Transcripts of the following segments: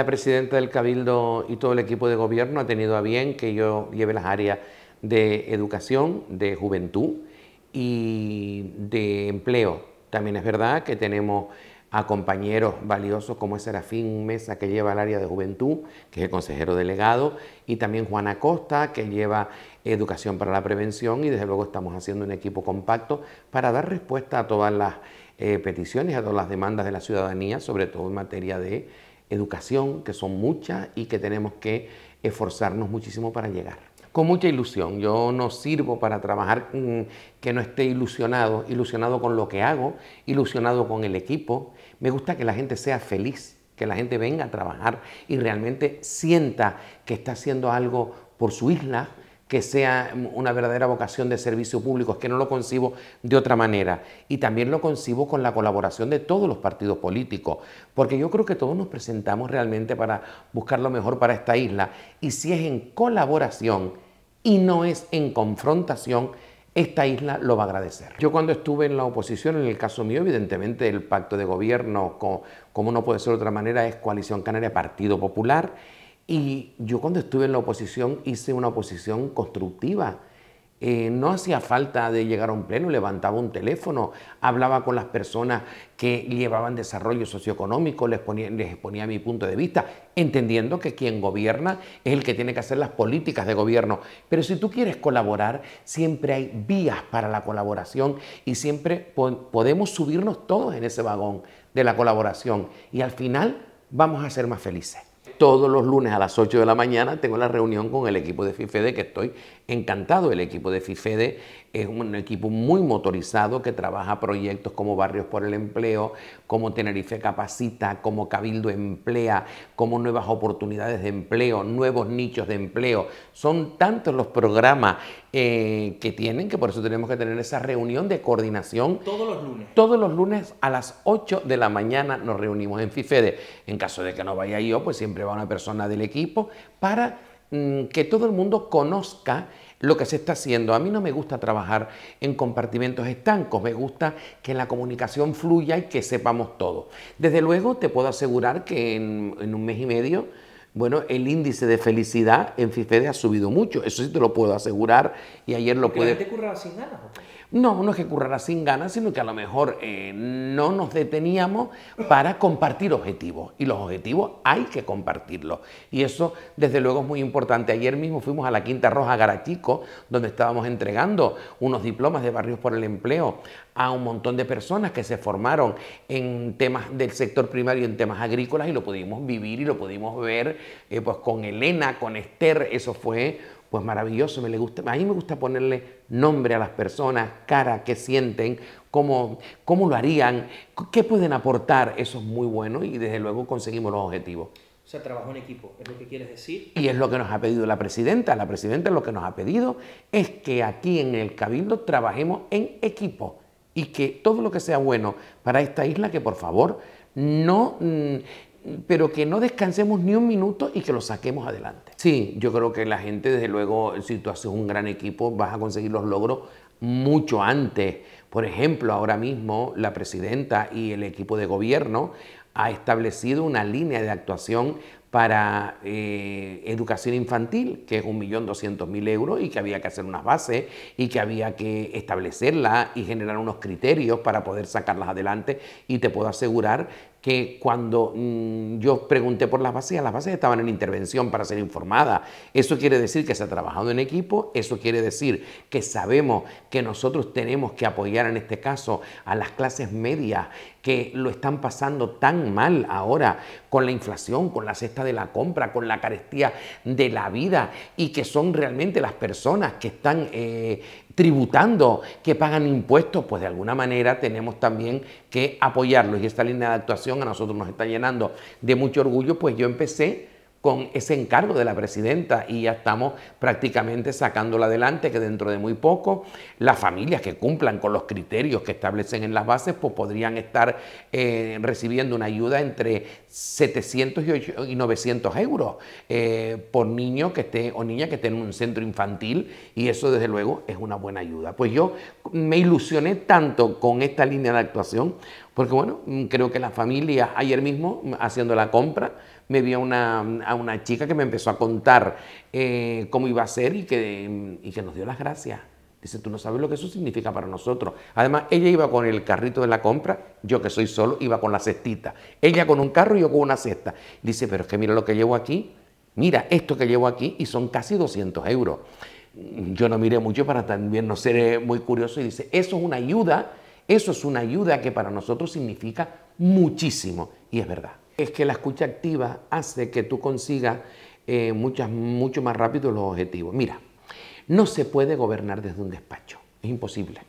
La presidenta del Cabildo y todo el equipo de gobierno ha tenido a bien que yo lleve las áreas de educación, de juventud y de empleo. También es verdad que tenemos a compañeros valiosos como es Serafín Mesa, que lleva el área de juventud, que es el consejero delegado, y también Juana Costa, que lleva educación para la prevención, y desde luego estamos haciendo un equipo compacto para dar respuesta a todas las peticiones eh, peticiones, a todas las demandas de la ciudadanía, sobre todo en materia de educación, que son muchas y que tenemos que esforzarnos muchísimo para llegar. Con mucha ilusión, yo no sirvo para trabajar que no esté ilusionado, ilusionado con lo que hago, ilusionado con el equipo. Me gusta que la gente sea feliz, que la gente venga a trabajar y realmente sienta que está haciendo algo por su isla, que sea una verdadera vocación de servicio público, es que no lo concibo de otra manera. Y también lo concibo con la colaboración de todos los partidos políticos, porque yo creo que todos nos presentamos realmente para buscar lo mejor para esta isla. Y si es en colaboración y no es en confrontación, esta isla lo va a agradecer. Yo cuando estuve en la oposición, en el caso mío, evidentemente el pacto de gobierno, como, no puede ser de otra manera, es Coalición Canaria Partido Popular y yo cuando estuve en la oposición hice una oposición constructiva. Eh, no hacía falta de llegar a un pleno, levantaba un teléfono, hablaba con las personas que llevaban desarrollo socioeconómico, les ponía, mi punto de vista, entendiendo que quien gobierna es el que tiene que hacer las políticas de gobierno. Pero si tú quieres colaborar, siempre hay vías para la colaboración y siempre podemos subirnos todos en ese vagón de la colaboración y al final vamos a ser más felices todos los lunes a las 8 de la mañana tengo la reunión con el equipo de FIFEDE, que estoy encantado. El equipo de FIFEDE es un equipo muy motorizado que trabaja proyectos como Barrios por el Empleo, como Tenerife Capacita, como Cabildo Emplea, como Nuevas Oportunidades de Empleo, Nuevos Nichos de Empleo. Son tantos los programas eh, que tienen que por eso tenemos que tener esa reunión de coordinación. Todos los lunes. Todos los lunes a las 8 de la mañana nos reunimos en FIFEDE. En caso de que no vaya yo, pues siempre va una persona del equipo para mm, que todo el mundo conozca lo que se está haciendo. A mí no me gusta trabajar en compartimentos estancos, me gusta que la comunicación fluya y que sepamos todo. Desde luego te puedo asegurar que en, un mes y medio, bueno, el índice de felicidad en FIFEDE ha subido mucho, eso sí te lo puedo asegurar y ayer lo pude... ¿Te sin nada? No, no es que currara sin ganas, sino que a lo mejor eh, no nos deteníamos para compartir objetivos. Y los objetivos hay que compartirlos. Y eso, desde luego, es muy importante. Ayer mismo fuimos a la Quinta Roja Garachico, donde estábamos entregando unos diplomas de Barrios por el Empleo a un montón de personas que se formaron en temas del sector primario, en temas agrícolas, y lo pudimos vivir y lo pudimos ver eh, pues con Elena, con Esther. Eso fue pues maravilloso, me gusta, a mí me gusta ponerle nombre a las personas, cara, qué sienten, cómo, cómo lo harían, qué pueden aportar, eso es muy bueno y desde luego conseguimos los objetivos. O sea, trabajo en equipo, es lo que quieres decir. Y es lo que nos ha pedido la presidenta, la presidenta lo que nos ha pedido es que aquí en el Cabildo trabajemos en equipo y que todo lo que sea bueno para esta isla, que por favor no, mm, pero que no descansemos ni un minuto y que lo saquemos adelante. Sí, yo creo que la gente, desde luego, si tú haces un gran equipo, vas a conseguir los logros mucho antes. Por ejemplo, ahora mismo la presidenta y el equipo de gobierno ha establecido una línea de actuación para eh, educación infantil, que es 1.200.000 euros y que había que hacer unas bases y que había que establecerla y generar unos criterios para poder sacarlas adelante. Y te puedo asegurar que cuando mm, yo pregunté por las bases, las bases estaban en intervención para ser informadas. Eso quiere decir que se ha trabajado en equipo, eso quiere decir que sabemos que nosotros tenemos que apoyar en este caso a las clases medias que lo están pasando tan mal ahora con la inflación, con la cesta de la compra, con la carestía de la vida y que son realmente las personas que están... Eh, tributando, que pagan impuestos, pues de alguna manera tenemos también que apoyarlos y esta línea de actuación a nosotros nos está llenando de mucho orgullo, pues yo empecé con ese encargo de la presidenta y ya estamos prácticamente sacándola adelante, que dentro de muy poco las familias que cumplan con los criterios que establecen en las bases, pues podrían estar eh, recibiendo una ayuda entre 700 y 900 euros eh, por niño que esté o niña que esté en un centro infantil y eso desde luego es una buena ayuda. Pues yo me ilusioné tanto con esta línea de actuación porque bueno, mm, creo que la familia ayer mismo mm, haciendo la compra, me vi mm, a una, chica que me empezó a contar eh, cómo iba a ser y que, y que nos dio las gracias. Dice, tú no sabes lo que eso significa para nosotros. Además, ella iba con el carrito de la compra, yo que soy solo, iba con la cestita. Ella con un carro y yo con una cesta. Dice, pero es que mira lo que llevo aquí, mira esto que llevo aquí y son casi 200 euros. Yo no miré mucho para también no ser eh, muy curioso y dice, eso es una ayuda eso es una ayuda que para nosotros significa muchísimo y es verdad. Es que la escucha activa hace que tú consigas eh, muchas, mucho más rápido los objetivos. Mira, no se puede gobernar desde un despacho, es imposible.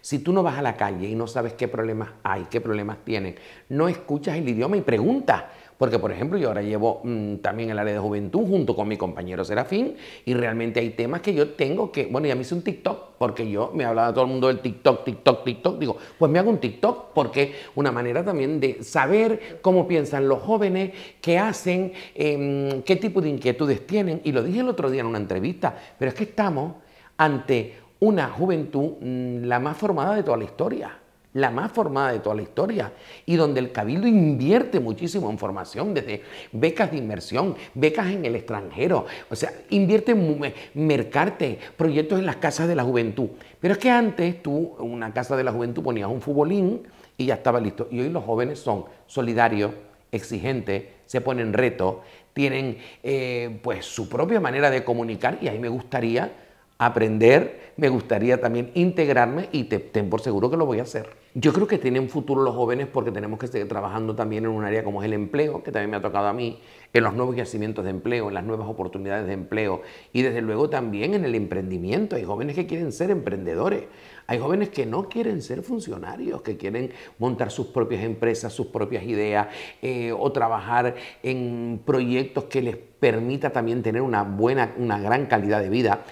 Si tú no vas a la calle y no sabes qué problemas hay, qué problemas tienen, no escuchas el idioma y preguntas. Porque, por ejemplo, yo ahora llevo mm, también el área de juventud junto con mi compañero Serafín y realmente hay temas que yo tengo que, bueno, ya me hice un TikTok porque yo me hablaba todo el mundo del TikTok, TikTok, TikTok. Digo, pues me hago un TikTok porque una manera también de saber cómo piensan los jóvenes, qué hacen, em, qué tipo de inquietudes tienen. Y lo dije el otro día en una entrevista, pero es que estamos ante una juventud mm, la más formada de toda la historia la más formada de toda la historia, y donde el Cabildo invierte muchísimo en formación, desde becas de inmersión, becas en el extranjero, o sea, invierte en eh, mercarte, proyectos en las casas de la juventud. Pero es que antes tú, en una casa de la juventud, ponías un futbolín y ya estaba listo. Y hoy los jóvenes son solidarios, exigentes, se ponen retos, tienen eh, pues su propia manera de comunicar y ahí me gustaría aprender, me gustaría también integrarme y te, ten por seguro que lo voy a hacer. Yo creo que tienen futuro los jóvenes porque tenemos que seguir trabajando también en un área como es el empleo, que también me ha tocado a mí, en los nuevos yacimientos de empleo, en las nuevas oportunidades de empleo y desde luego también en el emprendimiento. Hay jóvenes que quieren ser emprendedores, hay jóvenes que no quieren ser funcionarios, que quieren montar sus propias empresas, sus propias ideas eh, o trabajar en proyectos que les permita también tener una buena, una gran calidad de vida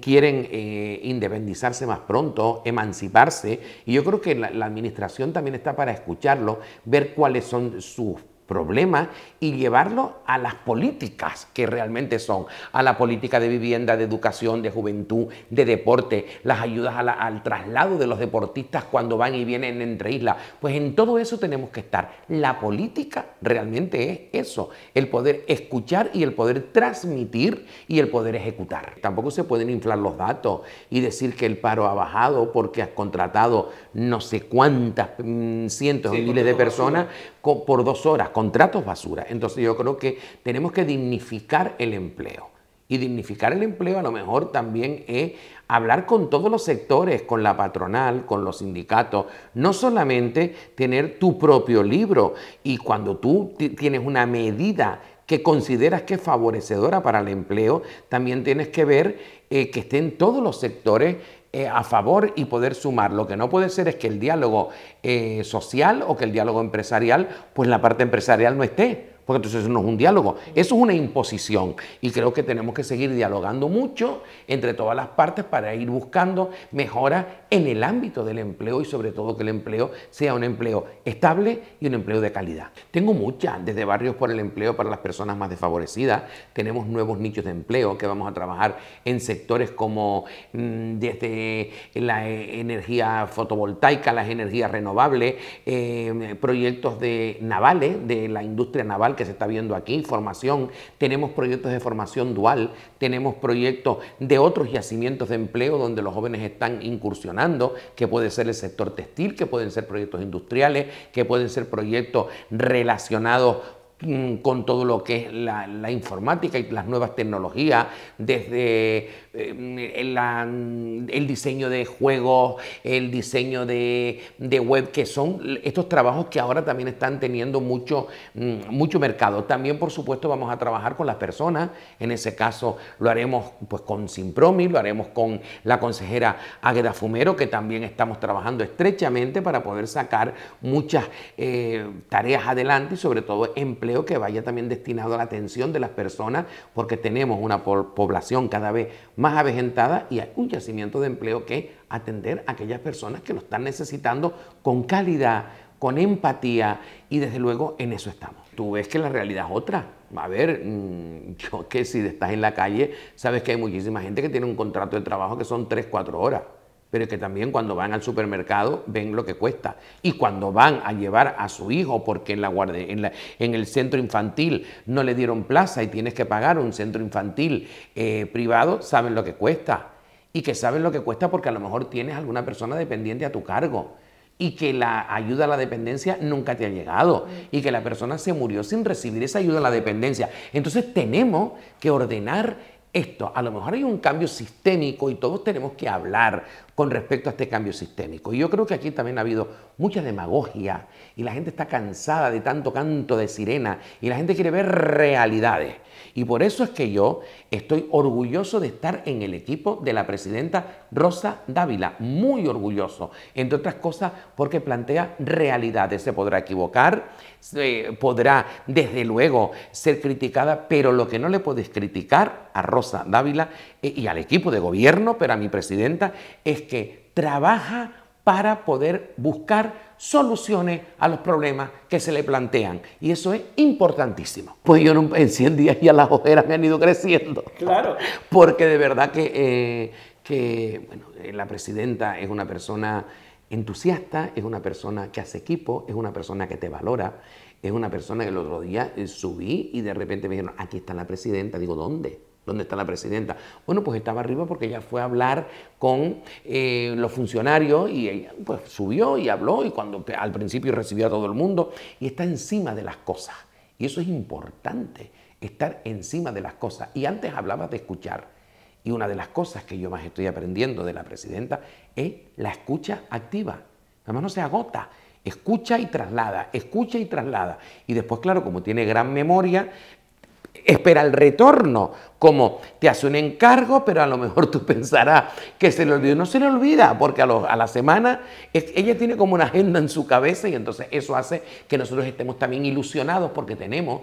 quieren eh, independizarse más pronto, emanciparse, y yo creo que la, la administración también está para escucharlo, ver cuáles son sus problema y llevarlo a las políticas que realmente son, a la política de vivienda, de educación, de juventud, de deporte, las ayudas al traslado de los deportistas cuando van y vienen entre islas. Pues en todo eso tenemos que estar. La política realmente es eso, el poder escuchar y el poder transmitir y el poder ejecutar. Tampoco se pueden inflar los datos y decir que el paro ha bajado porque has contratado no sé cuántas mm, cientos o miles de personas por dos horas contratos basura. Entonces yo creo que tenemos que dignificar el empleo. Y dignificar el empleo a lo mejor también es hablar con todos los sectores, con la patronal, con los sindicatos, no solamente tener tu propio libro y cuando tú tienes una medida que consideras que es favorecedora para el empleo, también tienes que ver eh, que estén todos los sectores eh, a favor y poder sumar. Lo que no puede ser es que el diálogo eh, social o que el diálogo empresarial, pues la parte empresarial no esté porque entonces eso no es un diálogo, eso es una imposición. Y creo que tenemos que seguir dialogando mucho entre todas las partes para ir buscando mejoras en el ámbito del empleo y sobre todo que el empleo sea un empleo estable y un empleo de calidad. Tengo muchas, desde barrios por el empleo para las personas más desfavorecidas, tenemos nuevos nichos de empleo que vamos a trabajar en sectores como mm, desde la eh, energía fotovoltaica, las energías renovables, eh, proyectos de navales, de la industria naval que se está viendo aquí, formación, tenemos proyectos de formación dual, tenemos proyectos de otros yacimientos de empleo donde los jóvenes están incursionando, que puede ser el sector textil, que pueden ser proyectos industriales, que pueden ser proyectos relacionados mm, con todo lo que es la informática y las nuevas tecnologías, desde eh, el, diseño de juegos, el diseño de, web, que son estos trabajos que ahora también están teniendo mucho, mm, mucho mercado. También, por supuesto, vamos a trabajar con las personas. En ese caso lo haremos pues, con Simpromi, lo haremos con la consejera Águeda Fumero, que también estamos trabajando estrechamente para poder sacar muchas eh, tareas adelante y sobre todo empleo que vaya también destinado a la atención de las personas, porque tenemos una población cada vez más más avejentada y hay un yacimiento de empleo que atender a aquellas personas que lo están necesitando con calidad, con empatía y desde luego en eso estamos. Tú ves que la realidad es otra. A ver, mm, yo que si estás en la calle, sabes que hay muchísima gente que tiene un contrato de trabajo que son 3, 4 horas pero que también cuando van al supermercado ven lo que cuesta. Y cuando van a llevar a su hijo, porque en, la en, el centro infantil no le dieron plaza y tienes que pagar un centro infantil eh, privado, saben lo que cuesta. Y que saben lo que cuesta porque a lo mejor tienes alguna persona dependiente a tu cargo y que la ayuda a la dependencia nunca te ha llegado y que la persona se murió sin recibir esa ayuda a la dependencia. Entonces tenemos que ordenar esto. A lo mejor hay un cambio sistémico y todos tenemos que hablar con respecto a este cambio sistémico. Y yo creo que aquí también ha habido mucha demagogia y la gente está cansada de tanto canto de sirena y la gente quiere ver realidades. Y por eso es que yo estoy orgulloso de estar en el equipo de la presidenta Rosa Dávila, muy orgulloso, entre otras cosas porque plantea realidades. Se podrá equivocar, podrá desde luego ser criticada, pero lo que no le puedes criticar a Rosa Dávila eh, y al equipo de gobierno, pero a mi presidenta, es que trabaja para poder buscar soluciones a los problemas que se le plantean. Y eso es importantísimo. Pues yo no, en 100 días ya las ojeras me han ido creciendo. Claro. Porque de verdad que, eh, que bueno, eh, la presidenta es una persona entusiasta, es una persona que hace equipo, es una persona que te valora, es una persona que el otro día subí y de repente me dijeron, aquí está la presidenta. Digo, ¿dónde? ¿Dónde está la presidenta? Bueno, pues estaba arriba porque ella fue a hablar con eh, los funcionarios y ella pues, subió y habló y cuando al principio recibió a todo el mundo y está encima de las cosas. Y eso es importante, estar encima de las cosas. Y antes hablabas de escuchar. Y una de las cosas que yo más estoy aprendiendo de la presidenta es la escucha activa. Además no se agota. Escucha y traslada, escucha y traslada. Y después, claro, como tiene gran memoria, espera el retorno, como te hace un encargo, pero a lo mejor tú pensarás que se le olvidó. No se le olvida, porque a, a la semana ella tiene como una agenda en su cabeza y entonces eso hace que nosotros estemos también ilusionados porque tenemos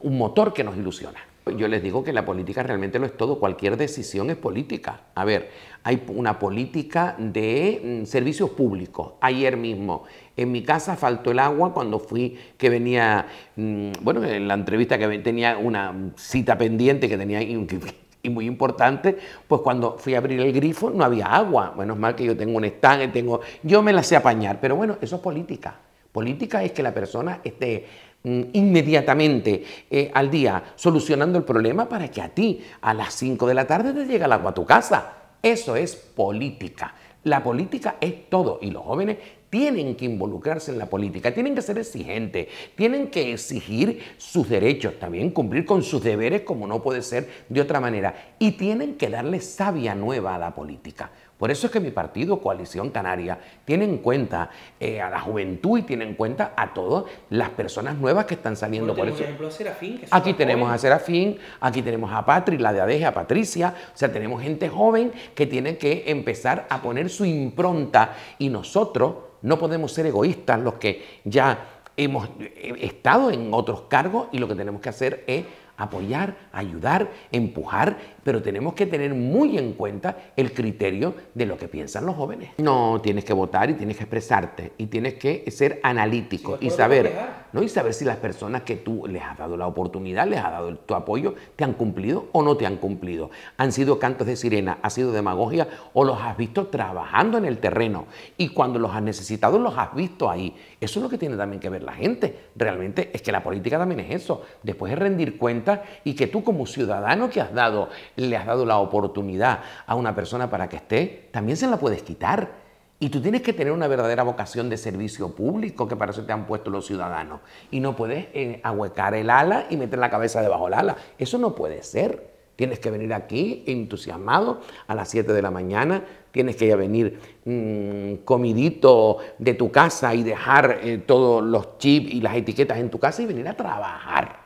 un motor que nos ilusiona yo les digo que la política realmente lo es todo, cualquier decisión es política. A ver, hay una política de mm, servicios públicos. Ayer mismo en mi casa faltó el agua cuando fui, que venía, mm, bueno, en la entrevista que tenía una cita pendiente que tenía y muy importante, pues cuando fui a abrir el grifo no había agua. Bueno, es mal que yo tengo un estanque, tengo, yo me la sé apañar, pero bueno, eso es política. Política es que la persona esté Mm, inmediatamente eh, al día solucionando el problema para que a ti a las 5 de la tarde te llegue el agua a tu casa. Eso es política. La política es todo y los jóvenes tienen que involucrarse en la política, tienen que ser exigentes, tienen que exigir sus derechos, también cumplir con sus deberes como no puede ser de otra manera y tienen que darle sabia nueva a la política. Por eso es que mi partido, Coalición Canaria, tiene en cuenta eh, a la juventud y tiene en cuenta a todas las personas nuevas que están saliendo. Por, ejemplo, Serafín. aquí tenemos a Serafín, aquí tenemos a Patri, la de Adeje, a Patricia. O sea, tenemos gente joven que tiene que empezar a poner su impronta y nosotros no podemos ser egoístas los que ya hemos eh, estado en otros cargos y lo que tenemos que hacer es apoyar, ayudar, empujar, pero tenemos que tener muy en cuenta el criterio de lo que piensan los jóvenes. No, tienes que votar y tienes que expresarte y tienes que ser analítico y saber, ¿no? Y saber si las personas que tú les has dado la oportunidad, les has dado tu apoyo, te han cumplido o no te han cumplido. Han sido cantos de sirena, ha sido demagogia o los has visto trabajando en el terreno y cuando los has necesitado los has visto ahí. Eso es lo que tiene también que ver la gente. Realmente es que la política también es eso. Después es rendir cuentas y que tú como ciudadano que has dado, le has dado la oportunidad a una persona para que esté, también se la puedes quitar. Y tú tienes que tener una verdadera vocación de servicio público, que para eso te han puesto los ciudadanos. Y no puedes eh, ahuecar el ala y meter la cabeza debajo del ala. Eso no puede ser. Tienes que venir aquí entusiasmado a las 7 de la mañana, tienes que ya venir mm, comidito de tu casa y dejar eh, todos los chips y las etiquetas en tu casa y venir a trabajar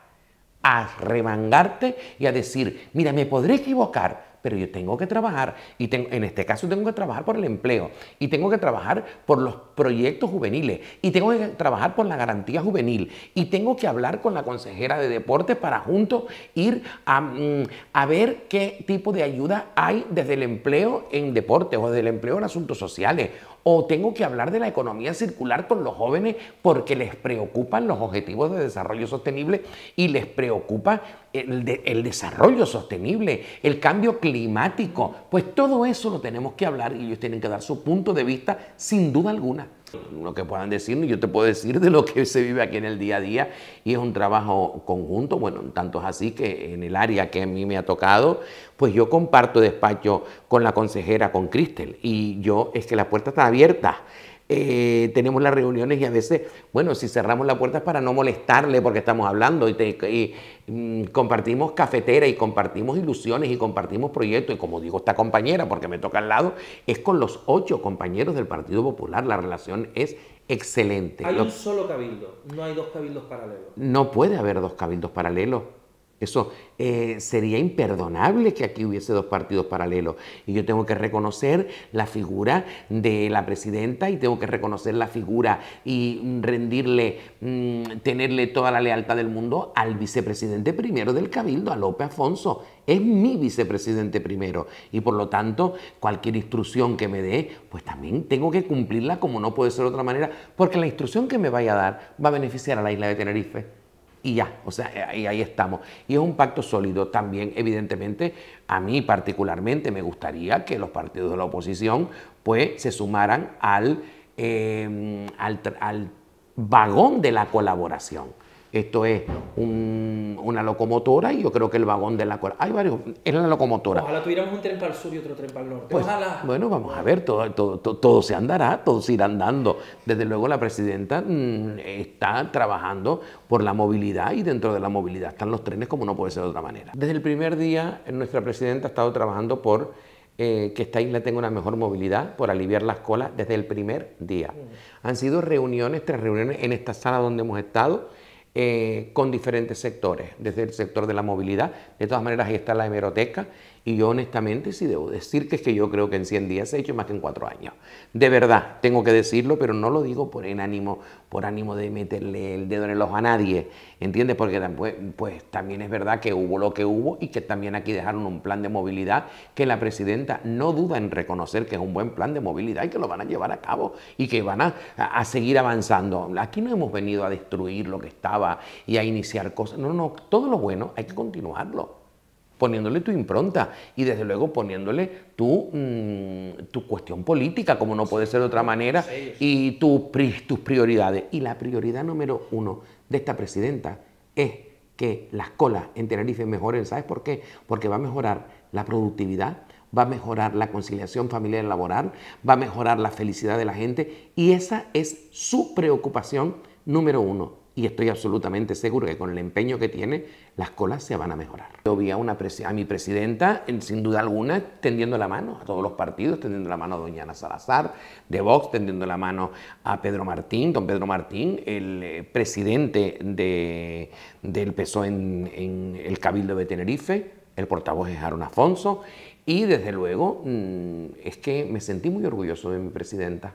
a remangarte y a decir, mira, me podré equivocar, pero yo tengo que trabajar, y en este caso tengo que trabajar por el empleo, y tengo que trabajar por los proyectos juveniles, y tengo que trabajar por la garantía juvenil, y tengo que hablar con la consejera de deportes para juntos ir a, mm, a ver qué tipo de ayuda hay desde el empleo en deportes, o desde el empleo en asuntos sociales, o tengo que hablar de la economía circular con los jóvenes porque les preocupan los objetivos de desarrollo sostenible y les preocupa el, el desarrollo sostenible, el cambio climático. Pues todo eso lo tenemos que hablar y ellos tienen que dar su punto de vista sin duda alguna lo que puedan decir, yo te puedo decir de lo que se vive aquí en el día a día y es un trabajo conjunto, bueno, tanto es así que en el área que a mí me ha tocado, pues yo comparto despacho con la consejera, con Cristel, y yo es que la puerta está abierta. Eh, tenemos las reuniones y a veces, bueno, si cerramos la puerta es para no molestarle porque estamos hablando y, mm, compartimos cafetera y compartimos ilusiones y compartimos proyectos. Y como digo esta compañera, porque me toca al lado, es con los ocho compañeros del Partido Popular. La relación es excelente. Hay un solo cabildo, no hay dos cabildos paralelos. No puede haber dos cabildos paralelos. Eso eh, sería imperdonable que aquí hubiese dos partidos paralelos. Y yo tengo que reconocer la figura de la presidenta y tengo que reconocer la figura y rendirle, mm, tenerle toda la lealtad del mundo al vicepresidente primero del Cabildo, a López Afonso. Es mi vicepresidente primero. Y por lo tanto, cualquier instrucción que me dé, pues también tengo que cumplirla como no puede ser de otra manera, porque la instrucción que me vaya a dar va a beneficiar a la isla de Tenerife y ya, o sea, eh, ahí estamos. Y es un pacto sólido también, evidentemente, a mí particularmente me gustaría que los partidos de la oposición pues se sumaran al, em, al vagón de la colaboración. Esto es una locomotora y yo creo que el vagón de la cola. Hay varios, es la locomotora. Ojalá tuviéramos un tren para el sur y otro tren para el norte. Pues, bueno, vamos a ver, todo, todo, se andará, todo se irá andando. Desde luego la presidenta mm, está trabajando por la movilidad y dentro de la movilidad están los trenes como no puede ser de otra manera. Desde el primer día nuestra presidenta ha estado trabajando por eh, que esta isla tenga una mejor movilidad por aliviar las colas desde el primer día. Mm. Han sido reuniones tres reuniones en esta sala donde hemos estado eh, con diferentes sectores, desde el sector de la movilidad. De todas maneras, ahí está la hemeroteca y yo honestamente sí debo decir que es que yo creo que en 100 días se ha hecho más que en 4 años. De verdad, tengo que decirlo, pero no lo digo por en ánimo, por ánimo de meterle el dedo en el ojo a nadie, ¿entiendes? Porque pues, pues, también es verdad que hubo lo que hubo y que también aquí dejaron un plan de movilidad que la presidenta no duda en reconocer que es un buen plan de movilidad y que lo van a llevar a cabo y que van a seguir avanzando. Aquí no hemos venido a destruir lo que estaba y a iniciar cosas. No, no, todo lo bueno hay que continuarlo poniéndole tu impronta y desde luego poniéndole mm, tu, cuestión política, como no puede ser de otra manera, y tus prioridades. Y la prioridad número uno de esta presidenta es que las colas en Tenerife mejoren. ¿Sabes por qué? Porque va a mejorar la productividad, va a mejorar la conciliación familiar laboral, va a mejorar la felicidad de la gente y esa es su preocupación número uno y estoy absolutamente seguro que con el empeño que tiene, las colas se van a mejorar. Yo vi a, a mi presidenta, sin duda alguna, tendiendo la mano a todos los partidos, tendiendo la mano a doña Ana Salazar, de Vox, tendiendo la mano a Pedro Martín, don Pedro Martín, el eh, presidente del PSOE en, en el Cabildo de Tenerife, el portavoz es Aaron Afonso, y desde luego mm, es que me sentí muy orgulloso de mi presidenta.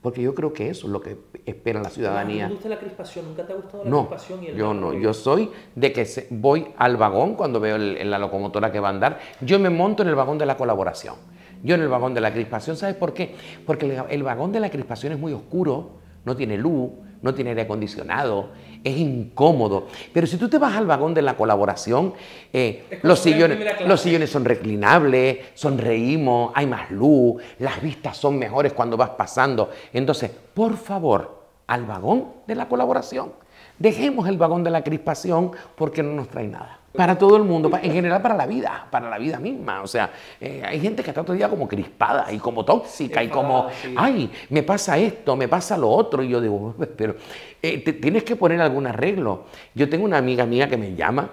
Porque yo creo que eso es lo que espera la ciudadanía. ¿No te gusta la crispación? ¿Nunca te ha gustado la crispación? yo no, yo soy de que voy al vagón cuando veo la locomotora que va a andar. Yo me monto en el vagón de la colaboración. Yo en el vagón de la crispación, ¿sabes por qué? Porque el vagón de la crispación es muy oscuro, no tiene luz, no tiene aire acondicionado, es incómodo. Pero si tú te vas al vagón de la colaboración, eh, los, sillones, los sillones son reclinables, sonreímos, hay más luz, las vistas son mejores cuando vas pasando. Entonces, por favor, al vagón de la colaboración. Dejemos el vagón de la crispación porque no nos trae nada. Para todo el mundo, en general para la vida, para la vida misma. O sea, eh, hay gente que está todo el día como crispada y como tóxica y como, ay, me pasa esto, me pasa lo otro. Y yo digo, pero eh, tienes que poner algún arreglo. Yo tengo una amiga mía que me llama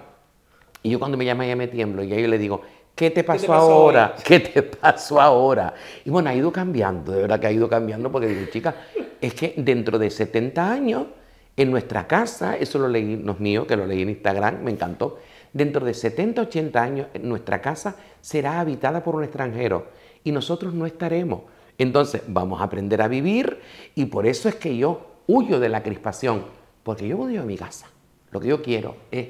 y yo cuando me llama ya me tiemblo y yo le digo, ¿Qué te, pasó ahora? ¿Qué te pasó ahora? Y bueno, ha ido cambiando, de verdad que ha ido cambiando, porque digo, chica, es que dentro de 70 años, en nuestra casa, eso lo leí, no es mío, que lo leí en Instagram, me encantó, Dentro de 70, 80 años, eh, nuestra casa será habitada por un extranjero y nosotros no estaremos. Entonces, vamos a aprender a vivir y por eso es que yo huyo de la crispación, porque yo odio mi casa. Lo que yo quiero es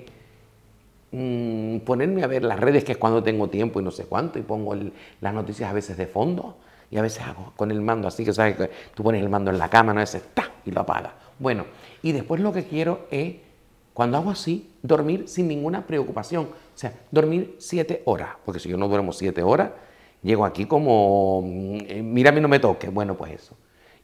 mm, ponerme a ver las redes, que es cuando tengo tiempo y no sé cuánto, y pongo las noticias a veces de fondo y a veces hago con el mando, así que sabes que tú pones el mando en la cama, no es está y lo apagas. Bueno, y después lo que quiero es cuando hago así, dormir sin ninguna preocupación. O sea, dormir siete horas, porque si yo no duermo siete horas, llego aquí como, mm, eh, mira, a mí no me toque. Bueno, pues eso.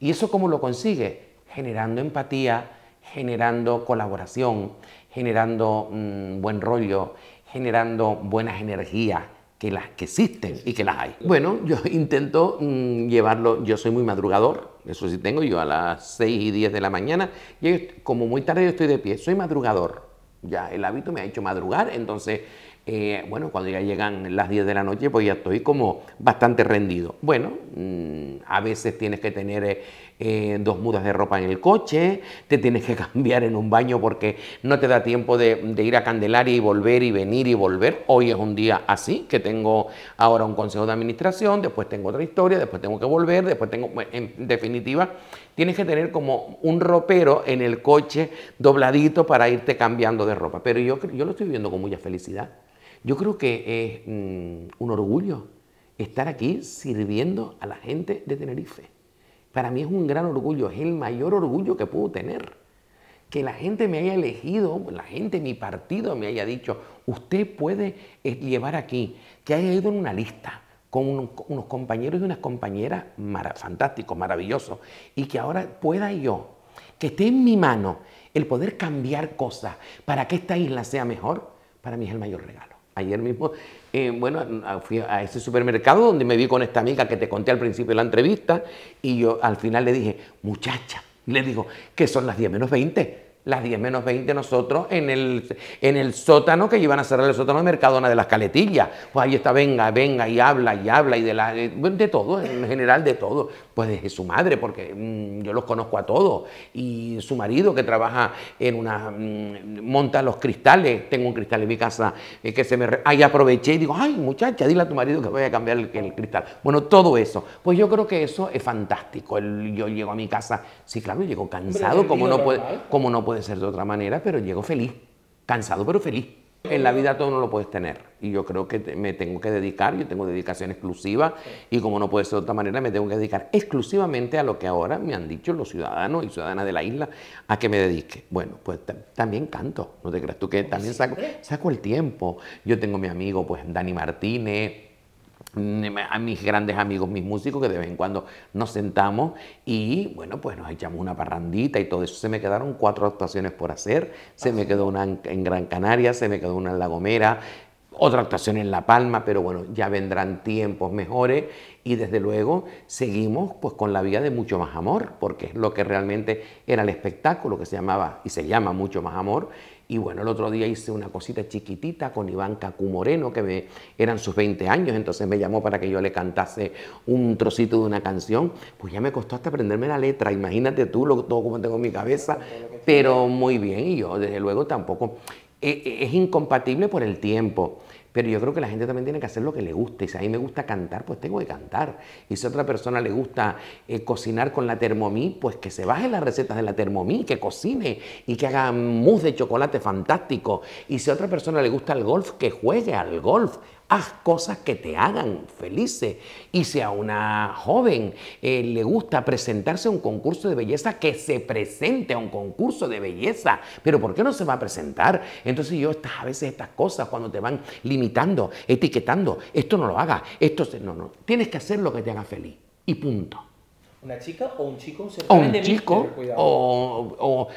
¿Y eso cómo lo consigue? Generando empatía, generando colaboración, generando mm, buen rollo, generando buenas energías que las que existen y que las hay. Bueno, yo intento mm, llevarlo, yo soy muy madrugador, eso sí tengo yo a las 6 y 10 de la mañana. Y como muy tarde yo estoy de pie, soy madrugador. Ya el hábito me ha hecho madrugar, entonces eh, bueno, cuando ya llegan las 10 de la noche, pues ya estoy como bastante rendido. Bueno, mm, a veces tienes que tener eh, eh, dos mudas de ropa en el coche, te tienes que cambiar en un baño porque no te da tiempo de, ir a Candelaria y volver y venir y volver. Hoy es un día así, que tengo ahora un consejo de administración, después tengo otra historia, después tengo que volver, después tengo, en definitiva, tienes que tener como un ropero en el coche dobladito para irte cambiando de ropa. Pero yo, yo lo estoy viendo con mucha felicidad. Yo creo que es mm, un orgullo estar aquí sirviendo a la gente de Tenerife. Para mí es un gran orgullo, es el mayor orgullo que puedo tener. Que la gente me haya elegido, la gente, mi partido me haya dicho, usted puede eh, llevar aquí, que haya ido en una lista con unos compañeros y unas compañeras fantásticos, maravillosos, y que ahora pueda yo, que esté en mi mano el poder cambiar cosas para que esta isla sea mejor, para mí es el mayor regalo ayer mismo, eh, bueno, fui a ese supermercado donde me vi con esta amiga que te conté al principio de la entrevista y yo al final le dije, muchacha, le digo, que son las 10 menos 20. Las 10 menos 20 nosotros en el, en el sótano que iban a cerrar el sótano de Mercadona de las Caletillas. Pues ahí está, venga, venga y habla y habla y de, la, de todo, en general de todo pues desde su madre, porque mm, yo los conozco a todos, y su marido que trabaja en una, mm, monta los cristales, tengo un cristal en mi casa eh, que se me... Ahí aproveché y digo, ay muchacha, dile a tu marido que voy a cambiar el, cristal. Bueno, todo eso, pues yo creo que eso es fantástico. yo llego a mi casa, sí, claro, llego cansado, como no, puede, como no puede ser de otra manera, pero llego feliz, cansado pero feliz. En la vida todo no lo puedes tener y yo creo que me tengo que dedicar, yo tengo dedicación exclusiva y como no puede ser de otra manera, me tengo que dedicar exclusivamente a lo que ahora me han dicho los ciudadanos y ciudadanas de la isla a que me dedique. Bueno, pues también canto, no te creas tú que también saco, el tiempo. Yo tengo mi amigo, pues Dani Martínez a mis grandes amigos, mis músicos, que de vez en cuando nos sentamos y bueno, pues nos echamos una parrandita y todo eso. Se me quedaron cuatro actuaciones por hacer, se me quedó una en Gran Canaria, se me quedó una en La Gomera, otra actuación en La Palma, pero bueno, ya vendrán tiempos mejores y desde luego seguimos pues con la vida de mucho más amor, porque es lo que realmente era el espectáculo que se llamaba y se llama mucho más amor y bueno, el otro día hice una cosita chiquitita con Iván Cacu Moreno, que eran sus 20 años, entonces me llamó para que yo le cantase un trocito de una canción. Pues ya me costó hasta aprenderme la letra, imagínate tú lo, todo como tengo en mi cabeza, pero muy bien, y yo desde luego tampoco. Eh, eh, es incompatible por el tiempo pero yo creo que la gente también tiene que hacer lo que le guste. Si a mí me gusta cantar, pues tengo que cantar. Y si a otra persona le gusta eh, cocinar con la Thermomix, pues que se baje las recetas de la Thermomix, que cocine y que haga mousse de chocolate fantástico. Y si a otra persona le gusta el golf, que juegue al golf. Haz cosas que te hagan felices. Y si a una joven eh, le gusta presentarse a un concurso de belleza, que se presente a un concurso de belleza. Pero ¿por qué no se va a presentar? Entonces yo a veces estas cosas cuando te van limitando imitando, etiquetando. Esto no lo hagas, esto no, no. Tienes que hacer lo que te haga feliz y punto. ¿Una chica o un chico? Se o un chico, o,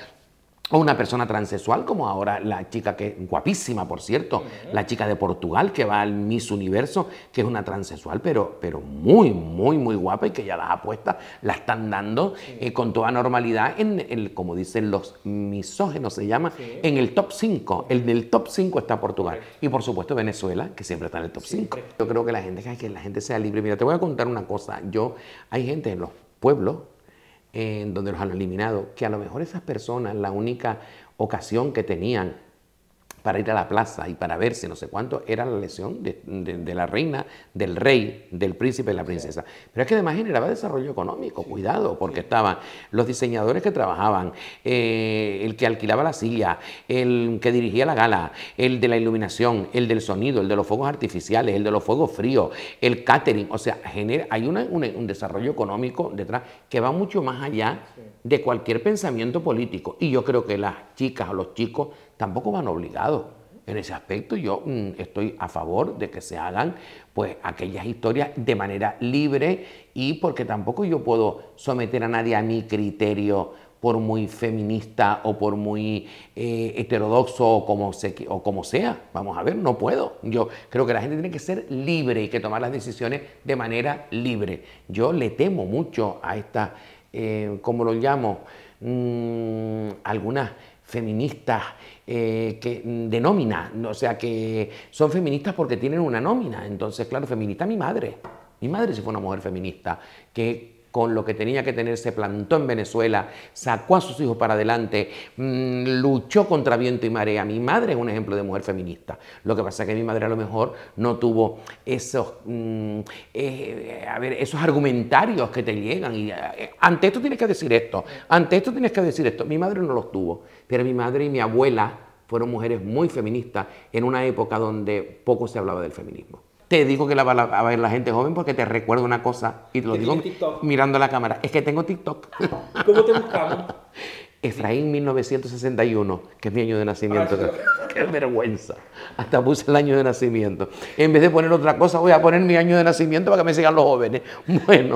o una persona transexual, como ahora la chica que, guapísima por cierto, la chica de Portugal que va al Miss Universo, que es una transexual, pero, pero muy, muy, muy guapa y que ya las apuestas la están dando eh, con toda normalidad en el, como dicen los misógenos se llama, en el top 5. El del top 5 está Portugal. Y por supuesto Venezuela, que siempre está en el top 5. Yo creo que la gente, que la gente sea libre. Mira, te voy a contar una cosa. Yo, hay gente en los pueblos en donde los han eliminado, que a lo mejor esas personas la única ocasión que tenían para ir a la plaza y para verse no sé cuánto, era la lesión de, la reina, del rey, del príncipe y la princesa. Pero es que además generaba desarrollo económico, cuidado, porque estaban los diseñadores que trabajaban, eh, el que alquilaba la silla, el que dirigía la gala, el de la iluminación, el del sonido, el de los fuegos artificiales, el de los fuegos fríos, el catering, o sea, genera, hay un, desarrollo económico detrás que va mucho más allá de cualquier pensamiento político. Y yo creo que las chicas o los chicos tampoco van obligados. En ese aspecto yo mm, estoy a favor de que se hagan pues aquellas historias de manera libre y porque tampoco yo puedo someter a nadie a mi criterio por muy feminista o por muy eh, heterodoxo o como, o como sea. Vamos a ver, no puedo. Yo creo que la gente tiene que ser libre y que tomar las decisiones de manera libre. Yo le temo mucho a esta... Eh, como lo llamo, mm, algunas feministas eh, que, de nómina, o sea que son feministas porque tienen una nómina. Entonces, claro, feminista mi madre. Mi madre sí fue una mujer feminista, que con lo que tenía que tener, se plantó en Venezuela, sacó a sus hijos para adelante, mm, luchó contra viento y marea. Mi madre es un ejemplo de mujer feminista. Lo que pasa es que mi madre a lo mejor no tuvo esos, mm, eh, a ver, esos argumentarios que te llegan. Eh, ante esto tienes que decir esto, ante esto tienes que decir esto. Mi madre no los tuvo, pero mi madre y mi abuela fueron mujeres muy feministas en una época donde poco se hablaba del feminismo. Te digo que la va a ver la gente joven porque te recuerdo una cosa y te lo digo mirando la cámara. Es que tengo TikTok. ¿Cómo te buscamos? Efraín 1961, que es mi año de nacimiento. Qué vergüenza. Hasta puse el año de nacimiento. En vez de poner otra cosa, voy a poner mi año de nacimiento para que me sigan los jóvenes. Bueno.